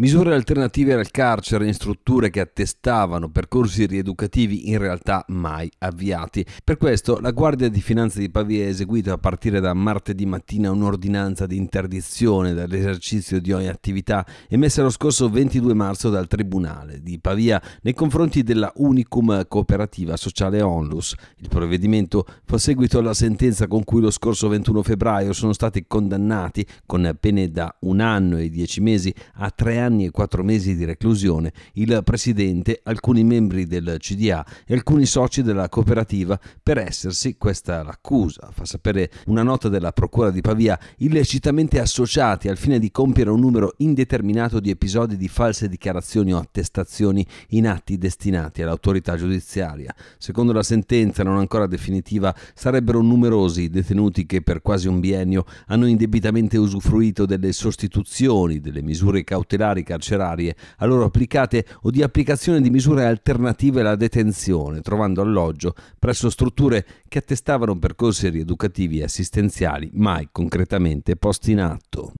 Misure alternative al carcere in strutture che attestavano percorsi rieducativi in realtà mai avviati. Per questo la Guardia di Finanza di Pavia ha eseguito a partire da martedì mattina un'ordinanza di interdizione dall'esercizio di ogni attività emessa lo scorso 22 marzo dal Tribunale di Pavia nei confronti della Unicum Cooperativa Sociale Onlus. Il provvedimento fa seguito alla sentenza con cui lo scorso 21 febbraio sono stati condannati con pene da un anno e dieci mesi a tre anni anni e quattro mesi di reclusione il presidente, alcuni membri del CDA e alcuni soci della cooperativa per essersi, questa l'accusa, fa sapere una nota della Procura di Pavia, illecitamente associati al fine di compiere un numero indeterminato di episodi di false dichiarazioni o attestazioni in atti destinati all'autorità giudiziaria. Secondo la sentenza non ancora definitiva sarebbero numerosi i detenuti che per quasi un biennio hanno indebitamente usufruito delle sostituzioni, delle misure cautelari regolari carcerarie a loro applicate o di applicazione di misure alternative alla detenzione, trovando alloggio presso strutture che attestavano percorsi rieducativi e assistenziali mai concretamente posti in atto.